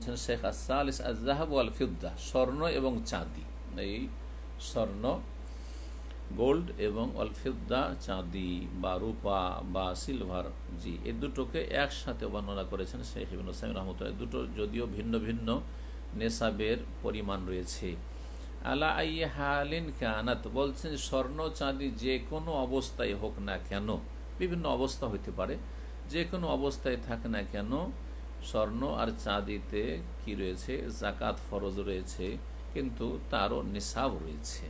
হচ্ছেন শেখ আসালিস আজাহাব আল ফিদ্দা স্বর্ণ এবং চাঁদি এই স্বর্ণ গোল্ড এবং অলফিদ্দা চাঁদি বা রূপা বা সিলভার জি এ দুটোকে একসাথে বর্ণনা করেছেন শেখ ইবিন হোসাইম রহমতুল্লাহ দুটো যদিও ভিন্ন ভিন্ন নেশাবের পরিমাণ রয়েছে আলা আই হালিন কানাত বলছেন স্বর্ণ চাঁদি যে কোনো অবস্থায় হোক না কেন বিভিন্ন অবস্থা হইতে পারে যে কোনো অবস্থায় থাক না কেন স্বর্ণ আর চাঁদিতে কি রয়েছে জাকাত ফরজ রয়েছে কিন্তু তারও নিসাব রয়েছে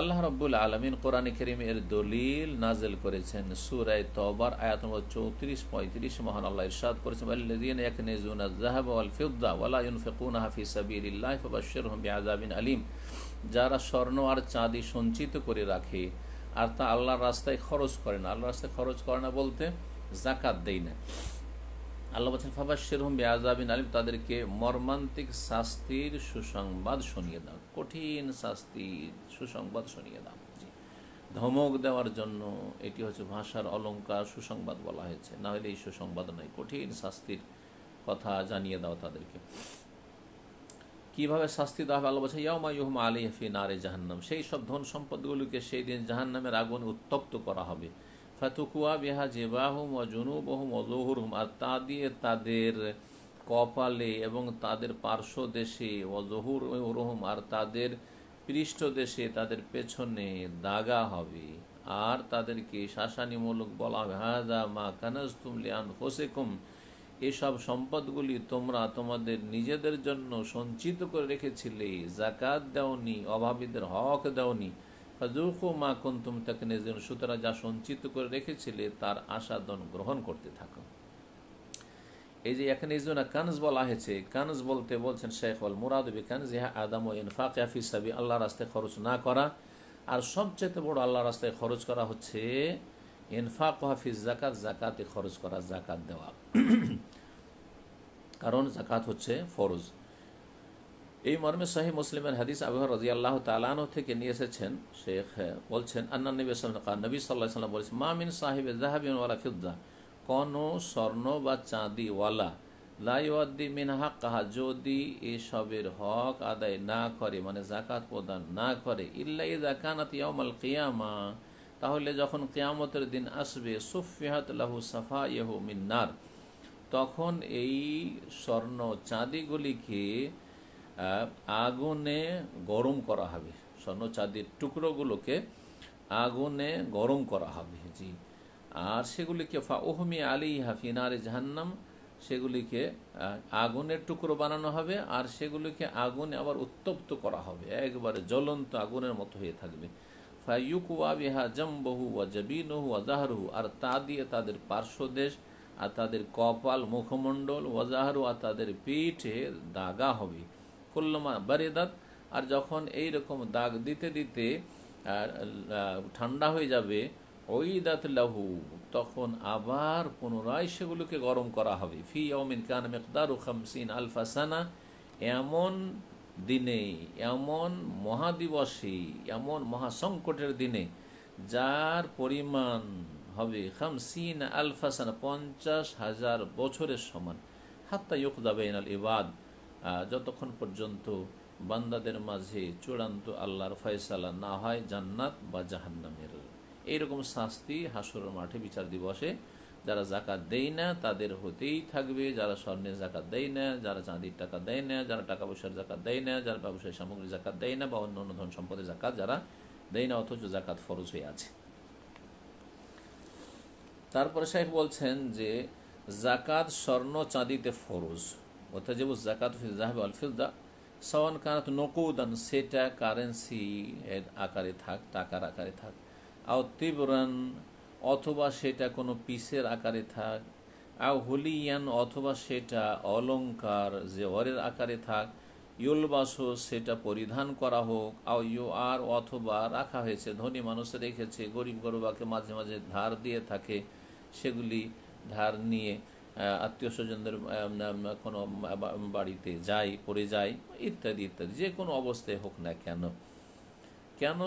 আল্লাহ রব্বুল আলমিন কোরআন করিম এর দলিল নাজেল করেছেন সুরায় তবার আয়াত নম্বর চৌত্রিশ পঁয়ত্রিশ মহান আল্লাহ ইরশাদ করেছেন আল্লাদিন ইয়াকনিজুনা যাহাব ওয়াল ফিদ্দা ওয়ালা ইউনফিকুনাহা ফি সাবিলিল্লাহ ফাবাশশিরহুম বিআযাবিন আলিম যারা স্বর্ণ আর চাঁদি সঞ্চিত করে রাখে আর তা আল্লাহর রাস্তায় খরচ করে না আল্লাহর রাস্তায় খরচ করে না বলতে জাকাত দেয় না আল্লাহ বলছেন ফাবাস শেরহম বেআবিন আলিম তাদেরকে মর্মান্তিক শাস্তির সুসংবাদ শুনিয়ে দাও কঠিন শাস্তির সুসংবাদ শুনিয়ে দাও ধমক দেওয়ার জন্য এটি হচ্ছে ভাষার অলঙ্কার সুসংবাদ বলা হয়েছে না হলে এই সুসংবাদ নয় কঠিন শাস্তির কথা জানিয়ে দাও তাদেরকে কিভাবে শাস্তি দেওয়া হবে আল্লাহ বলছে ইয়াউমা ইহমা আলী হফি নারে জাহান্নাম সেই সব ধন সম্পদগুলিকে সেই দিন জাহান্নামের আগুন উত্তপ্ত করা হবে ফাতুকুয়া বেহা জেবাহুম ও জুনুবহুম ও হুম আর তা দিয়ে তাদের কপালে এবং তাদের পার্শ্ব দেশে ও জহুর রহম আর তাদের পৃষ্ঠ দেশে তাদের পেছনে দাগা হবে আর তাদেরকে শাসানিমূলক বলা হবে হাজা মা কানাজ তুমলিয়ান হোসেকুম এসব সম্পদগুলি তোমরা তোমাদের নিজেদের জন্য সঞ্চিত করে রেখেছিলে জাকাত দেওনি অভাবীদের হক দেওনি ফাজুকু মা কুন্তুম তাকে নিজেন সুতরাং যা সঞ্চিত করে রেখেছিলে তার আশাদন গ্রহণ করতে থাকো এই যে এখানে ইজুনা কানজ বলা হয়েছে কানজ বলতে বলছেন শেখ আল মুরাদ বি কানজ ইহা আদাম ও ইনফাক ইয়াফিসাবি আল্লাহ রাস্তায় খরচ না করা আর সবচেয়ে বড় আল্লাহ রাস্তায় খরচ করা হচ্ছে ইনফাক হাফিজ জাকাত জাকাতে খরচ করা জাকাত দেওয়া কারণ জাকাত হচ্ছে ফরজ এই মর্মে শাহী মুসলিমের হাদিস আবহ রাজি আল্লাহ তালানো থেকে নিয়ে এসেছেন শেখ বলছেন আন্না নবী সাল্লাম নবী সাল্লাহ সাল্লাম বলছেন মামিন সাহেবের জাহাবিন ওয়ালা ফিদ্দা কোনো স্বর্ণ বা চাঁদিওয়ালা লাইওয়াদ্দি মিনহা কাহা যদি এসবের হক আদায় না করে মানে জাকাত প্রদান না করে ইল্লাই জাকানাত ইয়ামাল কিয়ামা তাহলে যখন কেয়ামতের দিন আসবে সুফিয়াত লাহু সাফা ইহু মিন্নার তখন এই স্বর্ণ চাঁদিগুলিকে আগুনে গরম করা হবে স্বর্ণ চাঁদির টুকরোগুলোকে আগুনে গরম করা হবে জি আর সেগুলিকে ওহমি আলী হাফিনারে জাহান্নাম সেগুলিকে আগুনের টুকরো বানানো হবে আর সেগুলিকে আগুনে আবার উত্তপ্ত করা হবে একবারে জ্বলন্ত আগুনের মতো হয়ে থাকবে ফাইকুয়া বিহা জম্বহু ওয়া জবিনহু ওয়া জাহরহু আর তা দিয়ে তাদের পার্শ্বদেশ আর তাদের কপাল মুখমণ্ডল ওয়াজাহারু আর তাদের পিঠে দাগা হবে কল্লমা বারেদাত আর যখন এই রকম দাগ দিতে দিতে ঠান্ডা হয়ে যাবে ওই দাঁত লাহু তখন আবার পুনরায় সেগুলোকে গরম করা হবে ফি অমিন কান মেকদার খামসিন আলফাসানা এমন দিনে এমন মহাদিবসে এমন মহাসংকটের দিনে যার পরিমাণ হবে খামসিন আলফাসানা পঞ্চাশ হাজার বছরের সমান হাত্তা ইয়ুকদাবেন আল ইবাদ যতক্ষণ পর্যন্ত বান্দাদের মাঝে চূড়ান্ত আল্লাহর ফয়সালা না হয় জান্নাত বা জাহান্নামের এইরকম শাস্তি হাসুর মাঠে বিচার দিবসে যারা জাকাত দেয় না তাদের হতেই থাকবে যারা স্বর্ণের জাকাত দেয় না যারা চাঁদির টাকা দেয় না যারা টাকা পয়সার জাকাত দেয় না যারা ব্যবসায়ী সামগ্রী জাকাত দেয় না বা অন্য অন্য ধন সম্পদের জাকাত যারা দেয় না অথচ জাকাত ফরজ হয়ে আছে তারপরে শেখ বলছেন যে জাকাত স্বর্ণ চাঁদিতে ফরজ ওতাজিবু জাকাত ফি জাহাব আল ফিদা সওয়ান কানাত নকুদান সেটা কারেন্সি এর আকারে থাক টাকার আকারে থাক আও তিবরান অথবা সেটা কোনো পিসের আকারে থাক আও হুলিয়ান অথবা সেটা অলঙ্কার যে জেওয়ারের আকারে থাক ইউলবাসো সেটা পরিধান করা হোক আও ইউ আর অথবা রাখা হয়েছে ধনী মানুষ রেখেছে গরিব গরবাকে মাঝে মাঝে ধার দিয়ে থাকে সেগুলি ধার নিয়ে আত্মীয় স্বজনদের কোনো বাড়িতে যাই পড়ে যাই ইত্যাদি ইত্যাদি যে কোনো অবস্থায় হোক না কেন কেন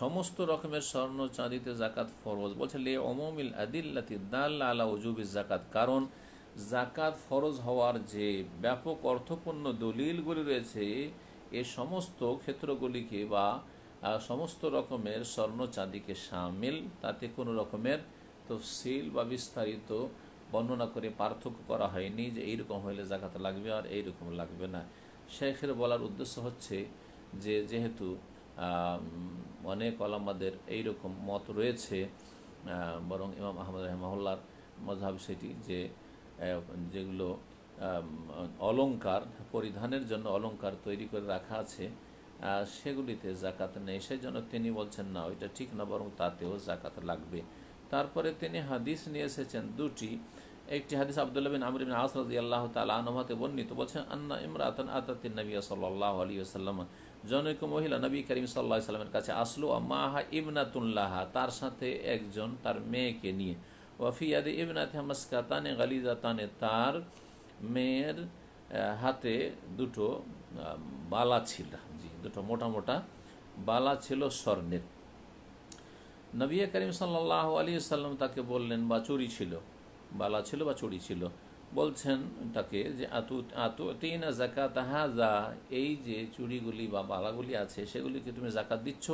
সমস্ত রকমের স্বর্ণ চাঁদিতে জাকাত ফরজ বলছে লে অমমিল আদিল্লাতি দাল আলা ওজুবিস জাকাত কারণ জাকাত ফরজ হওয়ার যে ব্যাপক অর্থপূর্ণ দলিলগুলি রয়েছে এ সমস্ত ক্ষেত্রগুলিকে বা সমস্ত রকমের স্বর্ণ চাঁদিকে সামিল তাতে কোনো রকমের তফসিল বা বিস্তারিত বর্ণনা করে পার্থক্য করা হয়নি যে এইরকম হইলে জাকাত লাগবে আর এইরকম লাগবে না শেখের বলার উদ্দেশ্য হচ্ছে যে যেহেতু অনেক আলামাদের এইরকম মত রয়েছে বরং ইমাম আহমদ রহমাউল্লার মজাব সেটি যে যেগুলো অলঙ্কার পরিধানের জন্য অলঙ্কার তৈরি করে রাখা আছে সেগুলিতে জাকাত নেই সেই জন্য তিনি বলছেন না ওইটা ঠিক না বরং তাতেও জাকাত লাগবে তারপরে তিনি হাদিস নিয়ে এসেছেন দুটি একটি হাদিস আবদুল্লাহ বিন আমরিন বিন আস রাজি আল্লাহ বর্ণিত বলছেন আন্না ইমরাতন আতাতিন নবী সাল্লাহ আলী আসাল্লাম জনৈক মহিলা নবী করিম সাল্লাহ সাল্লামের কাছে আসলো মাহা ইবনাতুল্লাহা তার সাথে একজন তার মেয়েকে নিয়ে ওয়াফিয়াদি ইবনাথে মাসকাতানে গালিজাতানে তার মেয়ের হাতে দুটো বালা ছিল জি দুটো মোটা মোটা বালা ছিল স্বর্ণের নবী করিম সাল্লাহ আলী সাল্লাম তাকে বললেন বা চুরি ছিল বালা ছিল বা চুরি ছিল বলছেন তাকে যে আতু আতু তিন জাকাত হাজা এই যে চুড়িগুলি বা বালাগুলি আছে সেগুলিকে তুমি জাকাত দিচ্ছ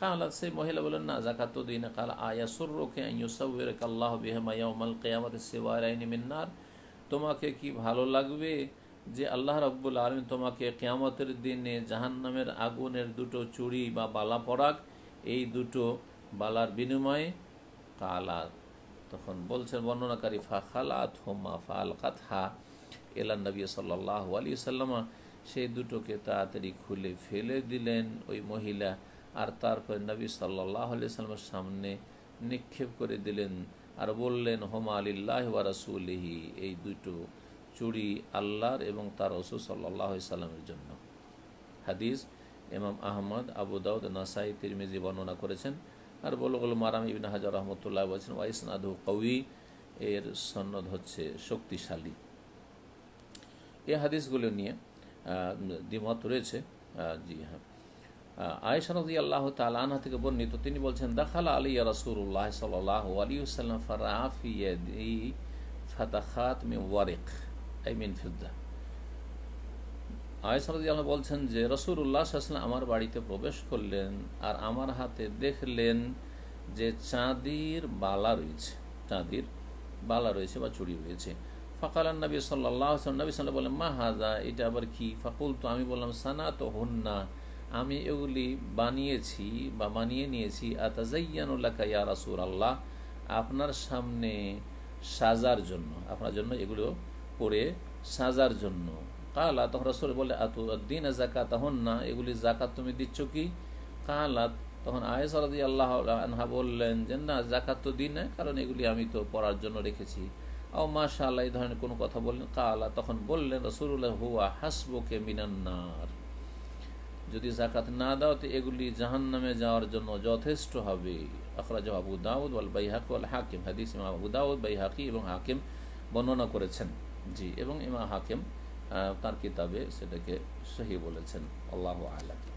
কালা সেই মহিলা বলেন না জাকাত তো দিই না কাল আয়া সুরকে আইয়ুসাউরক আল্লাহ বিহমায়ামাল কেয়ামতের সেবা আইনি মিন্নার তোমাকে কি ভালো লাগবে যে আল্লাহ রব্বুল আলম তোমাকে কেয়ামতের দিনে জাহান্নামের আগুনের দুটো চুড়ি বা বালা পরাগ এই দুটো বালার বিনিময়ে কালা তখন বলছেন বর্ণনাকারী ফা খালাত হোমা ফা আল কাথা এলা নবী সাল্লাহ আলী সাল্লামা সেই দুটোকে তাড়াতাড়ি খুলে ফেলে দিলেন ওই মহিলা আর তারপর নবী সাল্লাহ আলি সাল্লামের সামনে নিক্ষেপ করে দিলেন আর বললেন হোমা আলিল্লাহ ওয়া রাসুলিহি এই দুটো চুরি আল্লাহর এবং তার রসুল সাল্লাহ সাল্লামের জন্য হাদিস এমাম আহমদ আবু দাউদ নাসাই তিরমিজি বর্ণনা করেছেন আর বলো বলো মারাম ইবিন হাজার রহমতুল্লাহ বলছেন ওয়াইসনাদু কৌই এর সন্নদ হচ্ছে শক্তিশালী এই হাদিসগুলো নিয়ে দ্বিমত রয়েছে জি হ্যাঁ আয়সানদি আল্লাহ আনহা থেকে বর্ণিত তিনি বলছেন দাখাল আলী রসুল্লাহ সাল্লাহ আলী সাল্লাম ফারাফি ফাতাখাত মে ওয়ারেক আই মিন ফিদ্দা আয়সারদি আল্লাহ বলছেন যে রসুল উল্লাহ আসলাম আমার বাড়িতে প্রবেশ করলেন আর আমার হাতে দেখলেন যে চাঁদির বালা রয়েছে চাঁদির বালা রয়েছে বা চুড়ি রয়েছে ফকালান নবী সাল্লাহ নবী সাল্লাহ বললেন মা হাজা এটা আবার কি ফাকুল তো আমি বললাম সানা তো হন্না আমি এগুলি বানিয়েছি বা বানিয়ে নিয়েছি আতাজাইয়ানুল্লাহ ইয়া রাসুল আল্লাহ আপনার সামনে সাজার জন্য আপনার জন্য এগুলো পরে সাজার জন্য কালা তখন রসুল বলে আতু দিন জাকা তখন না এগুলি জাকাত তুমি দিচ্ছ কি কালা তখন আয়েসরদি আল্লাহ আনহা বললেন যে না জাকাত তো দিন নয় কারণ এগুলি আমি তো পড়ার জন্য রেখেছি আও মাশা আল্লাহ এই ধরনের কোনো কথা বললেন কালা তখন বললেন রসুল্লাহ হুয়া হাসবোকে মিনান্নার যদি জাকাত না দাও তো এগুলি জাহান নামে যাওয়ার জন্য যথেষ্ট হবে আখরাজ আবু দাউদ ওয়াল বাইহাক ওয়াল হাকিম হাদিস ইমাম আবু দাউদ বাই হাকি এবং হাকিম বর্ণনা করেছেন জি এবং ইমা হাকিম তার কিতাবে সেটাকে সহি বলেছেন আল্লাহ আলম